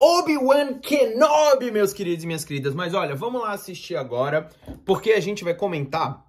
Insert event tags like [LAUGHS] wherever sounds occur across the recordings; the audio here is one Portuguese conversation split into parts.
Obi-Wan Kenobi, meus queridos e minhas queridas. Mas olha, vamos lá assistir agora, porque a gente vai comentar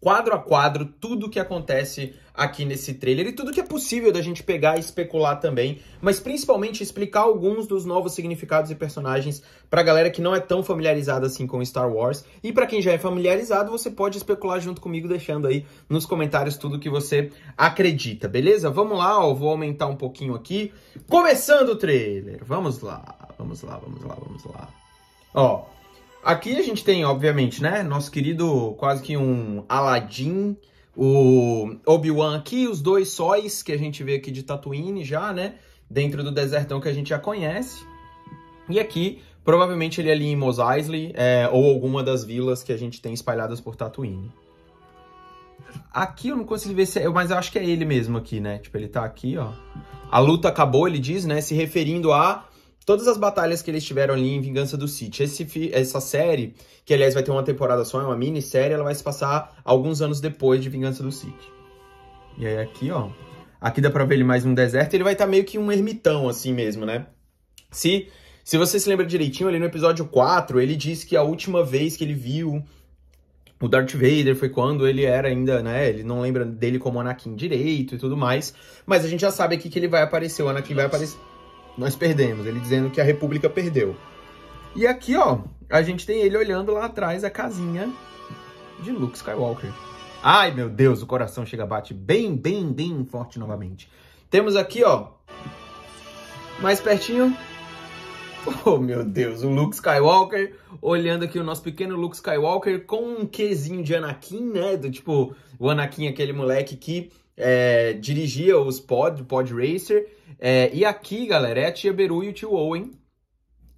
quadro a quadro tudo o que acontece aqui nesse trailer e tudo que é possível da gente pegar e especular também, mas principalmente explicar alguns dos novos significados e personagens pra galera que não é tão familiarizada assim com Star Wars. E para quem já é familiarizado, você pode especular junto comigo deixando aí nos comentários tudo que você acredita, beleza? Vamos lá, ó, vou aumentar um pouquinho aqui. Começando o trailer. Vamos lá. Vamos lá, vamos lá, vamos lá. Ó, Aqui a gente tem, obviamente, né? Nosso querido, quase que um Aladdin, o Obi-Wan aqui, os dois sóis que a gente vê aqui de Tatooine já, né? Dentro do desertão que a gente já conhece. E aqui, provavelmente ele é ali em Mos Eisley, é, ou alguma das vilas que a gente tem espalhadas por Tatooine. Aqui eu não consigo ver se é, mas eu acho que é ele mesmo aqui, né? Tipo, ele tá aqui, ó. A luta acabou, ele diz, né? Se referindo a todas as batalhas que eles tiveram ali em Vingança do Sith. Esse, essa série, que aliás vai ter uma temporada só, é uma minissérie, ela vai se passar alguns anos depois de Vingança do Sith. E aí aqui, ó, aqui dá pra ver ele mais num deserto, ele vai estar tá meio que um ermitão assim mesmo, né? Se, se você se lembra direitinho, ali no episódio 4, ele diz que a última vez que ele viu o Darth Vader foi quando ele era ainda, né? Ele não lembra dele como Anakin direito e tudo mais. Mas a gente já sabe aqui que ele vai aparecer, o Anakin vai aparecer nós perdemos, ele dizendo que a República perdeu. E aqui, ó, a gente tem ele olhando lá atrás a casinha de Luke Skywalker. Ai, meu Deus, o coração chega a bate bem, bem, bem forte novamente. Temos aqui, ó, mais pertinho. [LAUGHS] Oh, meu Deus, o Luke Skywalker, olhando aqui o nosso pequeno Luke Skywalker com um quezinho de Anakin, né? Do tipo, o Anakin, aquele moleque que é, dirigia os pod, pod racer, é, e aqui, galera, é a tia Beru e o tio Owen,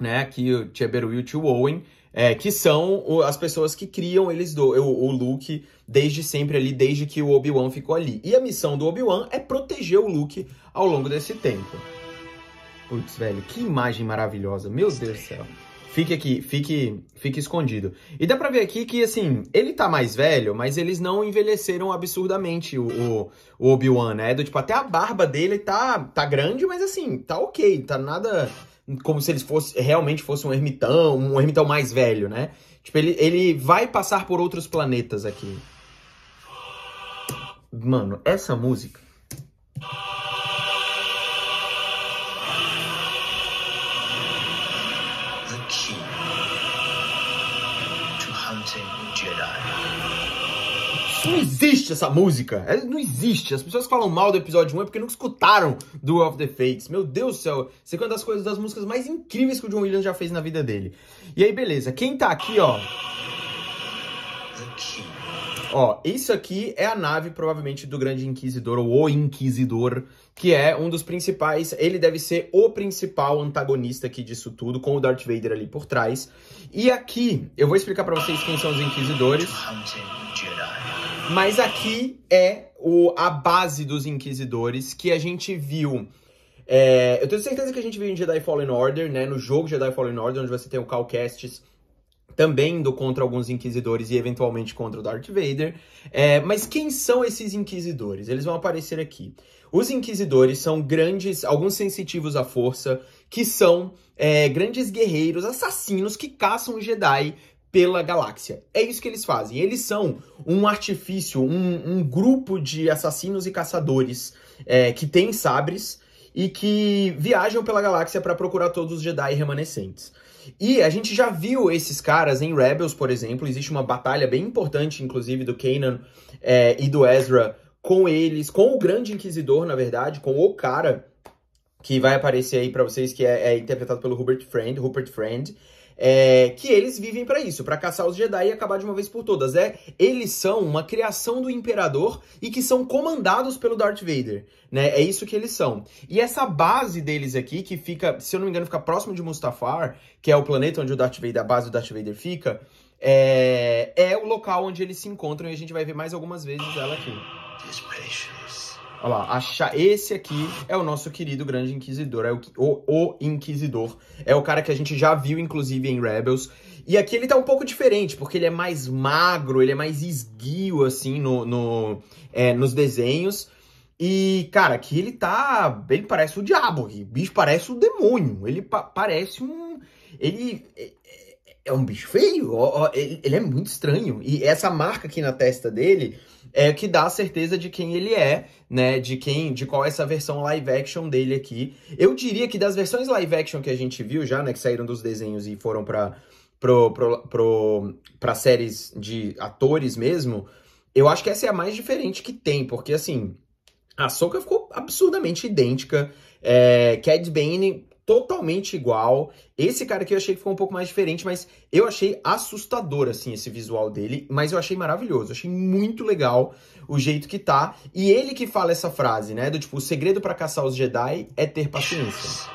né? Aqui o tia Beru e o tio Owen, é, que são as pessoas que criam eles do, o, o Luke desde sempre ali, desde que o Obi-Wan ficou ali. E a missão do Obi-Wan é proteger o Luke ao longo desse tempo. Putz, velho, que imagem maravilhosa, meu Deus do céu. Fique aqui, fique, fique escondido. E dá pra ver aqui que, assim, ele tá mais velho, mas eles não envelheceram absurdamente o, o, o Obi-Wan, né? Do, tipo, até a barba dele tá, tá grande, mas assim, tá ok, tá nada como se ele fosse, realmente fosse um ermitão, um ermitão mais velho, né? Tipo, ele, ele vai passar por outros planetas aqui. Mano, essa música... Não existe essa música. É, não existe. As pessoas falam mal do episódio 1 é porque nunca escutaram do Of the Fates. Meu Deus do céu. Isso é uma das coisas, das músicas mais incríveis que o John Williams já fez na vida dele. E aí, beleza. Quem tá aqui, ó. Ó, isso aqui é a nave, provavelmente, do Grande Inquisidor, ou o Inquisidor, que é um dos principais. Ele deve ser o principal antagonista aqui disso tudo, com o Darth Vader ali por trás. E aqui, eu vou explicar para vocês quem são os Inquisidores. Mas aqui é o, a base dos Inquisidores que a gente viu. É, eu tenho certeza que a gente viu em Jedi Fallen Order, né? No jogo Jedi Fallen Order, onde você tem o Cal Kestis também indo contra alguns inquisidores e eventualmente contra o Darth Vader. É, mas quem são esses inquisidores? Eles vão aparecer aqui. Os inquisidores são grandes, alguns sensitivos à força, que são é, grandes guerreiros, assassinos que caçam Jedi pela galáxia. É isso que eles fazem. Eles são um artifício, um, um grupo de assassinos e caçadores é, que têm sabres e que viajam pela galáxia para procurar todos os Jedi remanescentes. E a gente já viu esses caras em Rebels, por exemplo. Existe uma batalha bem importante, inclusive, do Kanan é, e do Ezra com eles, com o Grande Inquisidor, na verdade, com o cara que vai aparecer aí para vocês, que é, é interpretado pelo Rupert Friend, Rupert Friend é, que eles vivem para isso, para caçar os Jedi e acabar de uma vez por todas. É, eles são uma criação do Imperador e que são comandados pelo Darth Vader, né? É isso que eles são. E essa base deles aqui, que fica, se eu não me engano, fica próximo de Mustafar, que é o planeta onde o Darth Vader, a base do Darth Vader fica, é, é o local onde eles se encontram e a gente vai ver mais algumas vezes ela aqui. These Olha lá, esse aqui é o nosso querido grande inquisidor, é o, o, o, inquisidor. É o cara que a gente já viu inclusive em Rebels. E aqui ele tá um pouco diferente, porque ele é mais magro, ele é mais esguio assim no, no é, nos desenhos. E, cara, aqui ele tá. Ele parece o diabo, o bicho parece o demônio. Ele pa parece um. Ele é, é, é um bicho feio, ele é muito estranho. E essa marca aqui na testa dele é, que dá a certeza de quem ele é, né? De quem, de qual é essa versão live action dele aqui. Eu diria que das versões live action que a gente viu já, né? Que saíram dos desenhos e foram para pro, pro, pro, pra séries de atores mesmo, eu acho que essa é a mais diferente que tem, porque assim, a Soca ficou absurdamente idêntica. É, Cad Bane totalmente igual. Esse cara aqui eu achei que ficou um pouco mais diferente, mas eu achei assustador, assim, esse visual dele. Mas eu achei maravilhoso, achei muito legal o jeito que tá. E ele que fala essa frase, né? Do tipo, o segredo para caçar os Jedi é ter paciência.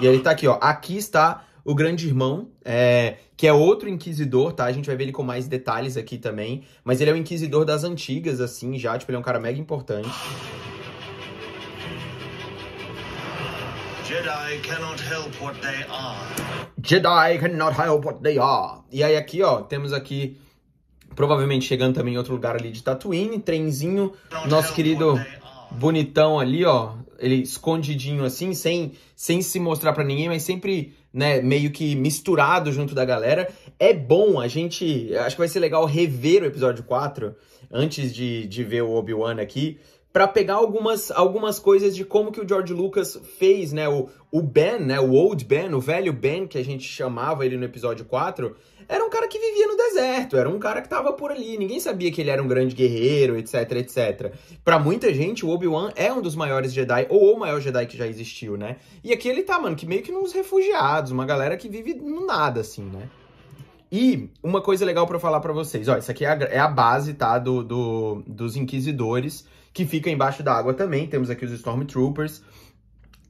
E ele tá aqui, ó. Aqui está o grande irmão, é, que é outro inquisidor, tá? A gente vai ver ele com mais detalhes aqui também. Mas ele é o um inquisidor das antigas, assim, já. Tipo, ele é um cara mega importante. Jedi cannot help what they are. Jedi cannot help what they are. E aí aqui, ó, temos aqui provavelmente chegando também em outro lugar ali de Tatooine, trenzinho, nosso querido bonitão ali, ó, ele escondidinho assim, sem, sem se mostrar para ninguém, mas sempre, né, meio que misturado junto da galera. É bom, a gente, acho que vai ser legal rever o episódio 4 antes de, de ver o Obi-Wan aqui, para pegar algumas, algumas coisas de como que o George Lucas fez, né? O, o Ben, né? O Old Ben, o velho Ben, que a gente chamava ele no episódio 4, era um cara que vivia no deserto, era um cara que tava por ali, ninguém sabia que ele era um grande guerreiro, etc, etc. Para muita gente, o Obi-Wan é um dos maiores Jedi, ou o maior Jedi que já existiu, né? E aqui ele tá, mano, que meio que nos refugiados, uma galera que vive no nada, assim, né? E uma coisa legal para falar para vocês, ó, isso aqui é a, é a base, tá, do, do, dos Inquisidores, que fica embaixo da água também. Temos aqui os Stormtroopers.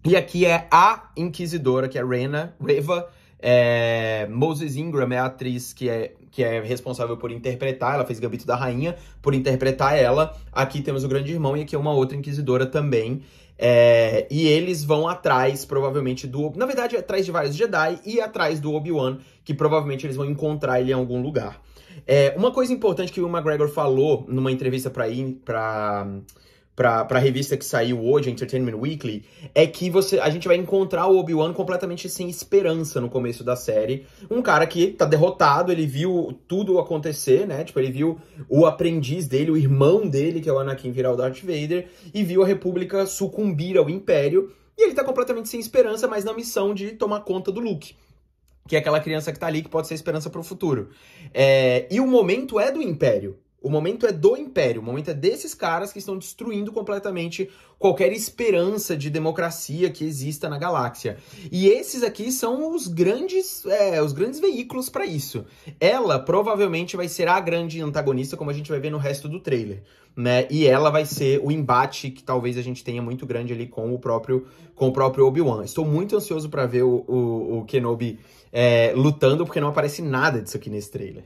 E aqui é a Inquisidora, que é Rena, Reva. É, Moses Ingram é a atriz que é, que é responsável por interpretar, ela fez Gambito da Rainha, por interpretar ela. Aqui temos o Grande Irmão e aqui é uma outra Inquisidora também. É, e eles vão atrás, provavelmente, do. Na verdade, atrás de vários Jedi e atrás do Obi-Wan, que provavelmente eles vão encontrar ele em algum lugar. É, uma coisa importante que o McGregor falou numa entrevista para para a revista que saiu hoje, Entertainment Weekly, é que você a gente vai encontrar o Obi-Wan completamente sem esperança no começo da série. Um cara que tá derrotado, ele viu tudo acontecer, né? Tipo, ele viu o aprendiz dele, o irmão dele, que é o Anakin, virar o Darth Vader, e viu a República sucumbir ao Império. E ele tá completamente sem esperança, mas na missão de tomar conta do Luke que é aquela criança que está ali que pode ser esperança para o futuro. É, e o momento é do Império. O momento é do império, o momento é desses caras que estão destruindo completamente qualquer esperança de democracia que exista na galáxia. E esses aqui são os grandes, é, os grandes veículos para isso. Ela provavelmente vai ser a grande antagonista, como a gente vai ver no resto do trailer, né? E ela vai ser o embate que talvez a gente tenha muito grande ali com o próprio, com o próprio Obi-Wan. Estou muito ansioso para ver o, o, o Kenobi é, lutando, porque não aparece nada disso aqui nesse trailer.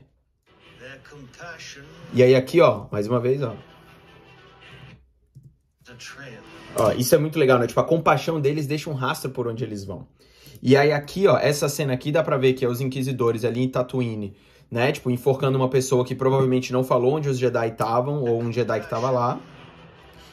Their compassion e aí aqui, ó, mais uma vez, ó. Ó, isso é muito legal, né? Tipo, a compaixão deles deixa um rastro por onde eles vão. E aí aqui, ó, essa cena aqui dá pra ver que é os inquisidores ali em Tatooine, né? Tipo, enforcando uma pessoa que provavelmente não falou onde os Jedi estavam, ou um Jedi que estava lá.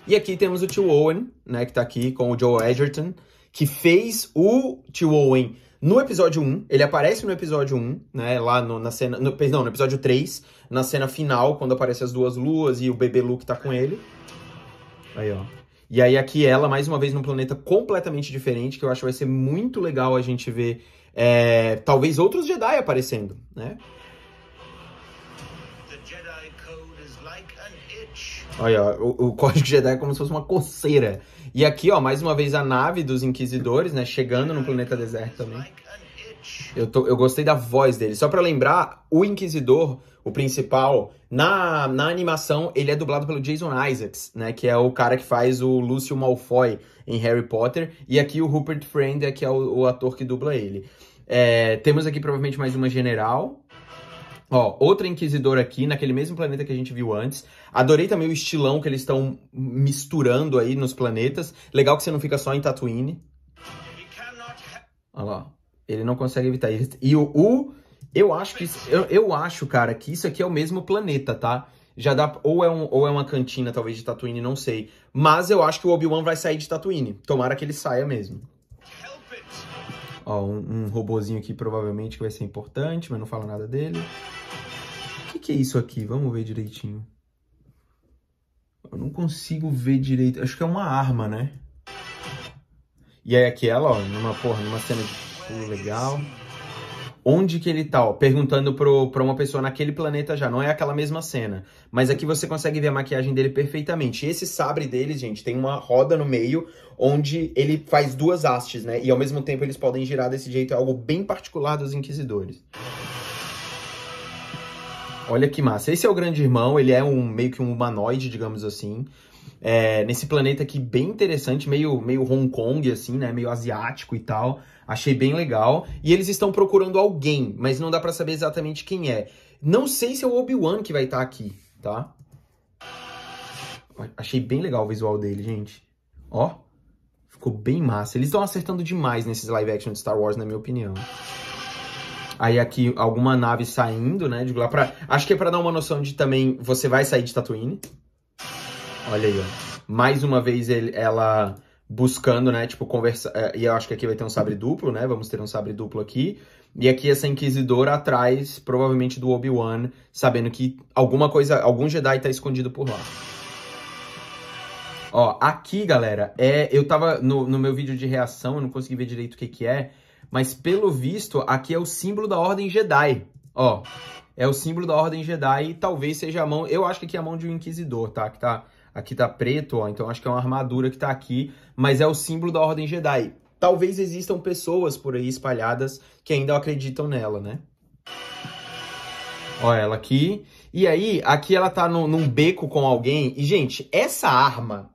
E aqui temos o Tio Owen, né, que tá aqui com o Joe Edgerton, que fez o Tio Owen no episódio 1, ele aparece no episódio 1, né, lá no, na cena, no, não, no episódio 3, na cena final, quando aparece as duas luas e o bebê Luke tá com ele. Aí, ó. E aí aqui ela, mais uma vez, num planeta completamente diferente, que eu acho que vai ser muito legal a gente ver, é, talvez, outros Jedi aparecendo, né? Olha, ó, o, o, código Jedi é como se fosse uma coceira. E aqui, ó, mais uma vez a nave dos Inquisidores, né? Chegando no planeta deserto também. Eu, tô, eu gostei da voz dele. Só para lembrar, o Inquisidor, o principal, na, na animação, ele é dublado pelo Jason Isaacs, né? Que é o cara que faz o Lúcio Malfoy em Harry Potter. E aqui o Rupert Friend, é que é o, o ator que dubla ele. É, temos aqui provavelmente mais uma general, Ó, outra Inquisidora aqui, naquele mesmo planeta que a gente viu antes. Adorei também o estilão que eles estão misturando aí nos planetas. Legal que você não fica só em Tatooine. Olha lá, ele não consegue evitar isso. E o, o eu acho que isso, eu, eu acho, cara, que isso aqui é o mesmo planeta, tá? Já dá ou é um, ou é uma cantina talvez de Tatooine, não sei. Mas eu acho que o Obi-Wan vai sair de Tatooine. Tomara que ele saia mesmo. Ó, um, um robozinho aqui provavelmente que vai ser importante, mas não fala nada dele que, que é isso aqui? Vamos ver direitinho. Eu não consigo ver direito. Acho que é uma arma, né? E aí é aqui ela, ó, numa porra, numa cena de pulo legal. Onde que ele tá, ó, perguntando pro, pra uma pessoa naquele planeta já, não é aquela mesma cena. Mas aqui você consegue ver a maquiagem dele perfeitamente. E esse sabre dele, gente, tem uma roda no meio, onde ele faz duas hastes, né? E ao mesmo tempo eles podem girar desse jeito, é algo bem particular dos Inquisidores. Olha que massa. Esse é o grande irmão, ele é um meio que um humanoide, digamos assim. É, nesse planeta aqui bem interessante, meio, meio Hong Kong, assim, né? Meio asiático e tal. Achei bem legal. E eles estão procurando alguém, mas não dá para saber exatamente quem é. Não sei se é o Obi-Wan que vai estar tá aqui, tá? Achei bem legal o visual dele, gente. Ó, ficou bem massa. Eles estão acertando demais nesses live action de Star Wars, na minha opinião. Aí aqui alguma nave saindo, né? De lá Acho que é pra dar uma noção de também você vai sair de Tatooine. Olha aí, ó. Mais uma vez ele, ela buscando, né? Tipo, conversa é, E eu acho que aqui vai ter um sabre duplo, né? Vamos ter um sabre duplo aqui. E aqui essa Inquisidora atrás, provavelmente do Obi-Wan, sabendo que alguma coisa, algum Jedi tá escondido por lá. Ó, aqui, galera, é. Eu tava no, no meu vídeo de reação, eu não consegui ver direito o que que é mas pelo visto aqui é o símbolo da Ordem Jedi. Ó, é o símbolo da Ordem Jedi e talvez seja a mão... Eu acho que aqui é a mão de um Inquisidor, tá? Que tá... Aqui tá preto, ó, então acho que é uma armadura que tá aqui, mas é o símbolo da Ordem Jedi. Talvez existam pessoas por aí espalhadas que ainda acreditam nela, né? Ó, ela aqui. E aí, aqui ela tá no, num beco com alguém. E, gente, essa arma,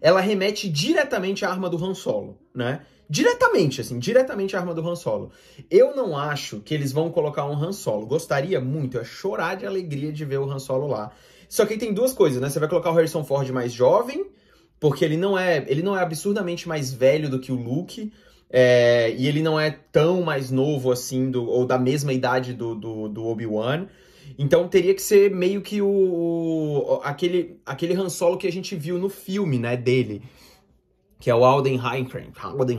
ela remete diretamente à arma do Han Solo, né? diretamente, assim, diretamente a arma do Han Solo. Eu não acho que eles vão colocar um Han Solo. Gostaria muito, é chorar de alegria de ver o Han Solo lá. Só que aí tem duas coisas, né? Você vai colocar o Harrison Ford mais jovem, porque ele não é, ele não é absurdamente mais velho do que o Luke. É, e ele não é tão mais novo assim, do, ou da mesma idade do, do, do Obi-Wan. Então teria que ser meio que o, o, aquele, aquele Han Solo que a gente viu no filme, né, dele que é o Alden Heinkren. Alden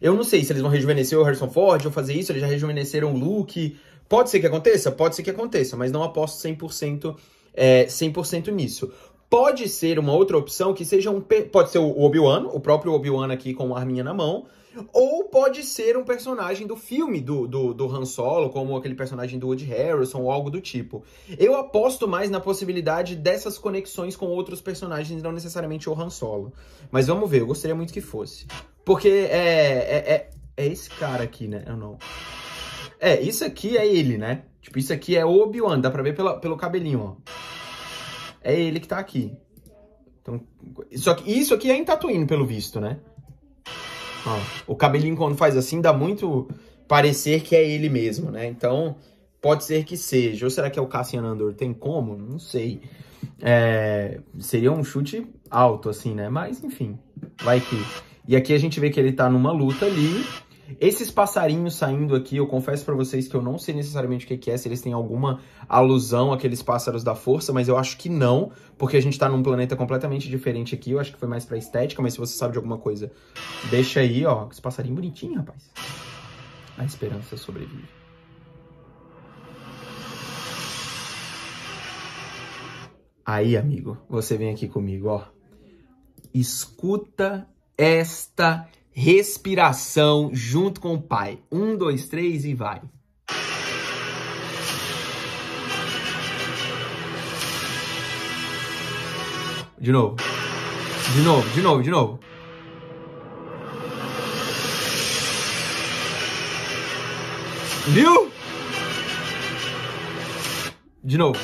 Eu não sei se eles vão rejuvenescer o Harrison Ford ou fazer isso, eles já rejuvenesceram o Luke. Pode ser que aconteça? Pode ser que aconteça, mas não aposto 100%, é, 100 nisso. Pode ser uma outra opção que seja um... Pode ser o Obi-Wan, o próprio Obi-Wan aqui com uma arminha na mão, ou pode ser um personagem do filme do, do, do Han Solo, como aquele personagem do Woody Harrison ou algo do tipo. Eu aposto mais na possibilidade dessas conexões com outros personagens, não necessariamente o Han Solo. Mas vamos ver, eu gostaria muito que fosse. Porque é, é, é, é esse cara aqui, né? Eu não. É, isso aqui é ele, né? Tipo, isso aqui é Obi-Wan, dá pra ver pela, pelo cabelinho, ó. É ele que tá aqui. Então, só que isso aqui é em Tatooine, pelo visto, né? Ah. o cabelinho quando faz assim dá muito parecer que é ele mesmo, né? Então, pode ser que seja. Ou será que é o Cassian Andor? Tem como? Não sei. É, seria um chute alto, assim, né? Mas, enfim, vai que... E aqui a gente vê que ele tá numa luta ali, esses passarinhos saindo aqui, eu confesso para vocês que eu não sei necessariamente o que é, se eles têm alguma alusão àqueles pássaros da força, mas eu acho que não, porque a gente tá num planeta completamente diferente aqui, eu acho que foi mais pra estética, mas se você sabe de alguma coisa, deixa aí, ó, esse passarinho bonitinho, rapaz. A esperança sobrevive. Aí, amigo, você vem aqui comigo, ó. Escuta esta respiração junto com o Pai. Um, dois, três e vai. De novo. De novo, de novo, de novo. Viu? De novo.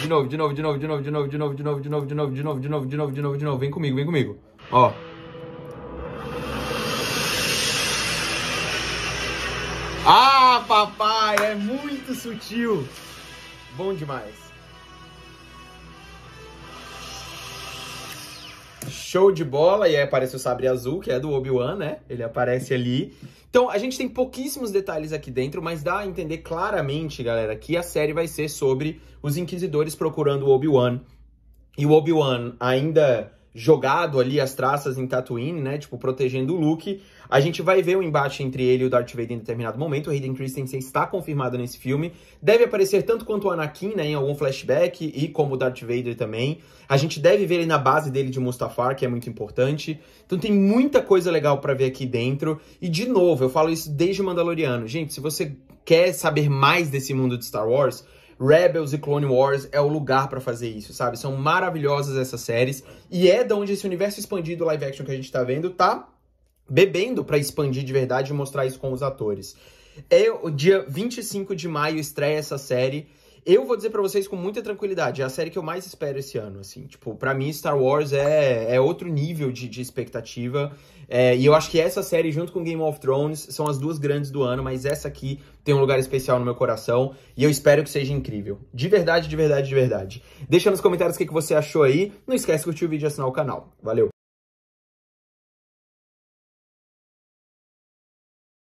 De novo, de novo, de novo, de novo, de novo, de novo, de novo, de novo, de novo, de novo, de novo, de novo, de novo, de novo, de novo. Vem comigo, vem comigo. Ó. Ah, papai, é muito sutil. Bom demais. Show de bola, e aí aparece o sabre azul, que é do Obi-Wan, né? Ele aparece ali. Então, a gente tem pouquíssimos detalhes aqui dentro, mas dá a entender claramente, galera, que a série vai ser sobre os inquisidores procurando o Obi-Wan. E o Obi-Wan ainda jogado ali as traças em Tatooine, né? Tipo, protegendo o Luke, a gente vai ver o embate entre ele e o Darth Vader em determinado momento. O Hayden Christensen está confirmado nesse filme. Deve aparecer tanto quanto o Anakin, né, em algum flashback, e como o Darth Vader também. A gente deve ver ele na base dele de Mustafar, que é muito importante. Então tem muita coisa legal para ver aqui dentro. E, de novo, eu falo isso desde Mandaloriano. Gente, se você quer saber mais desse mundo de Star Wars, Rebels e Clone Wars é o lugar para fazer isso, sabe? São maravilhosas essas séries e é da onde esse universo expandido live action que a gente tá vendo tá bebendo para expandir de verdade e mostrar isso com os atores. É o dia 25 de maio estreia essa série. Eu vou dizer para vocês com muita tranquilidade, é a série que eu mais espero esse ano, assim. Tipo, para mim Star Wars é, é outro nível de, de expectativa. É, e eu acho que essa série, junto com Game of Thrones, são as duas grandes do ano, mas essa aqui tem um lugar especial no meu coração e eu espero que seja incrível. De verdade, de verdade, de verdade. Deixa nos comentários o que, que você achou aí. Não esquece de curtir o vídeo e assinar o canal. Valeu!